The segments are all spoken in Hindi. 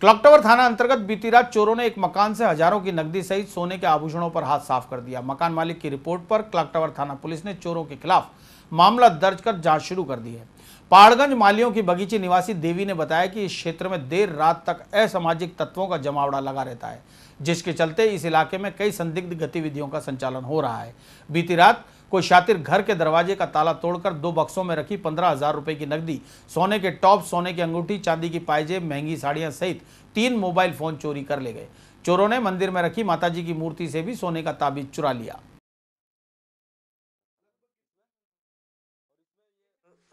क्लॉक टावर थाना अंतर्गत बीती रात चोरों ने एक मकान से हजारों की नकदी सहित सोने के आभूषणों पर हाथ साफ कर दिया मकान मालिक की रिपोर्ट पर क्लॉक टावर थाना पुलिस ने चोरों के खिलाफ मामला दर्ज कर जांच शुरू कर दी है पहाड़गंज मालियों की बगीची निवासी देवी ने बताया कि इस क्षेत्र में देर रात तक असामाजिक तत्वों का जमावड़ा लगा रहता है जिसके चलते इस इलाके में कई संदिग्ध गतिविधियों का संचालन हो रहा है बीती रात कोई शातिर घर के दरवाजे का ताला तोड़कर दो बक्सों में रखी पंद्रह हजार रुपए की नकदी सोने के टॉप सोने की अंगूठी चांदी की पायजेब महंगी साड़ियां सहित तीन मोबाइल फोन चोरी कर ले गए चोरों ने मंदिर में रखी माताजी की मूर्ति से भी सोने का ताबीज चुरा लिया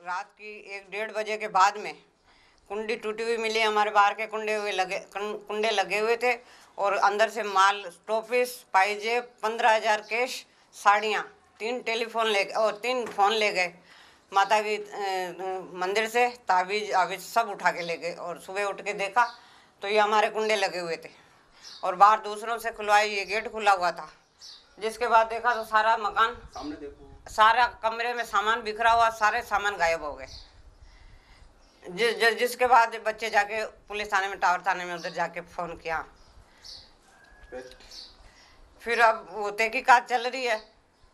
रात की एक डेढ़ बजे के बाद में कुंडी टूटी हुई मिली हमारे बाहर के कुंडे हुए लगे कुंडे लगे हुए थे और अंदर से माल टोपिस पाइजे पंद्रह हज़ार कैश साड़ियाँ तीन टेलीफोन ले और तीन फ़ोन ले गए माता की मंदिर से ताबीज आबीज सब उठा के ले गए और सुबह उठ के देखा तो ये हमारे कुंडे लगे हुए थे और बाहर दूसरों से खुलवाए ये गेट खुला हुआ था जिसके बाद देखा तो सारा मकान सामने देखो सारा कमरे में सामान बिखरा हुआ सारे सामान गायब हो गए जिस जि, जिसके बाद बच्चे जाके पुलिस थाने में टावर थाने में उधर जाके फ़ोन किया फिर अब वो तहकीकात चल रही है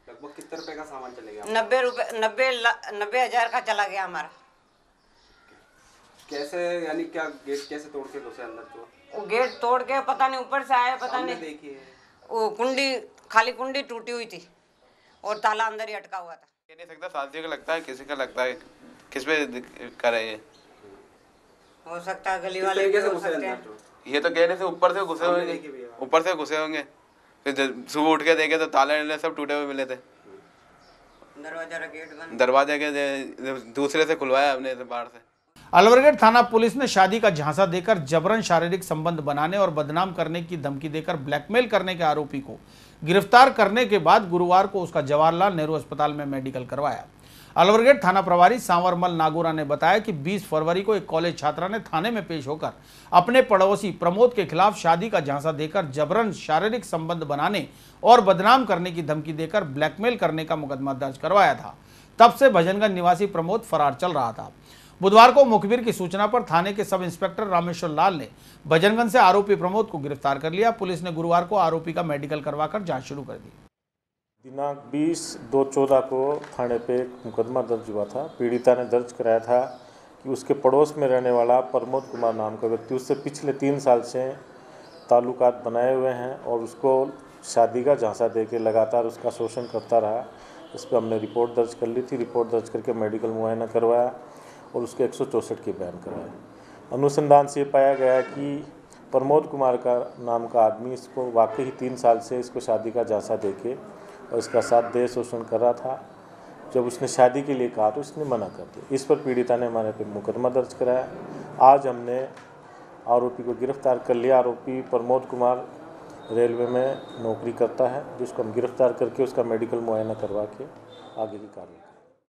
लगभग कितने रुपए का सामान चले गया नब्बे रुपए नब्बे नब्बे हजार का चला गया हमारा कैसे यानी क्या गेट कैसे तोड़ के घुसे अंदर तो गेट तोड़ के पता नहीं ऊपर से आया पता नहीं देखिए वो कुंडी खाली कुंडी टूटी हुई थी और ताला अंदर ही अटका हुआ था नहीं सकता शादी का लगता है किसी का लगता है किस पे करे ये हो सकता है गली वाले कैसे घुसे हैं ये तो कहने से ऊपर से घुसे होंगे ऊपर से घुसे होंगे फिर सुबह उठ के देखे तो ताले सब टूटे हुए मिले थे दरवाजा दरवाजे के दूसरे से खुलवाया हमने बाहर से अलवरगढ़ थाना पुलिस ने शादी का झांसा देकर जबरन शारीरिक संबंध बनाने और बदनाम करने की धमकी देकर ब्लैकमेल करने के आरोपी को गिरफ्तार करने के बाद गुरुवार को उसका जवाहरलाल नेहरू अस्पताल में मेडिकल करवाया अलवरगेट थाना प्रभारी सांवरमल नागोरा ने बताया कि 20 फरवरी को एक कॉलेज छात्रा ने थाने में पेश होकर अपने पड़ोसी प्रमोद के खिलाफ शादी का झांसा देकर जबरन शारीरिक संबंध बनाने और बदनाम करने की धमकी देकर ब्लैकमेल करने का मुकदमा दर्ज करवाया था तब से भजनगंज निवासी प्रमोद फरार चल रहा था बुधवार को मुखबिर की सूचना पर थाने के सब इंस्पेक्टर रामेश्वर लाल ने भजनगंज से आरोपी प्रमोद को गिरफ्तार कर लिया पुलिस ने गुरुवार को आरोपी का मेडिकल करवाकर जांच शुरू कर दी दिनांक 20 दो चौदह को थाने पे एक मुकदमा दर्ज हुआ था पीड़िता ने दर्ज कराया था कि उसके पड़ोस में रहने वाला प्रमोद कुमार नाम का व्यक्ति उससे पिछले तीन साल से ताल्लुकात बनाए हुए हैं और उसको शादी का झांसा दे के लगातार उसका शोषण करता रहा इस पर हमने रिपोर्ट दर्ज कर ली थी रिपोर्ट दर्ज करके मेडिकल मुआयना करवाया और उसके एक की बयान कराए अनुसंधान से पाया गया कि प्रमोद कुमार का नाम का आदमी इसको वाकई ही तीन साल से इसको शादी का झांसा दे के और इसका साथ दे शोषण कर रहा था जब उसने शादी के लिए कहा तो उसने मना कर दिया इस पर पीड़िता ने हमारे पे मुकदमा दर्ज कराया आज हमने आरोपी को गिरफ्तार कर लिया आरोपी प्रमोद कुमार रेलवे में नौकरी करता है जिसको हम गिरफ्तार करके उसका मेडिकल मुआयना करवा के आगे की कार्रवाई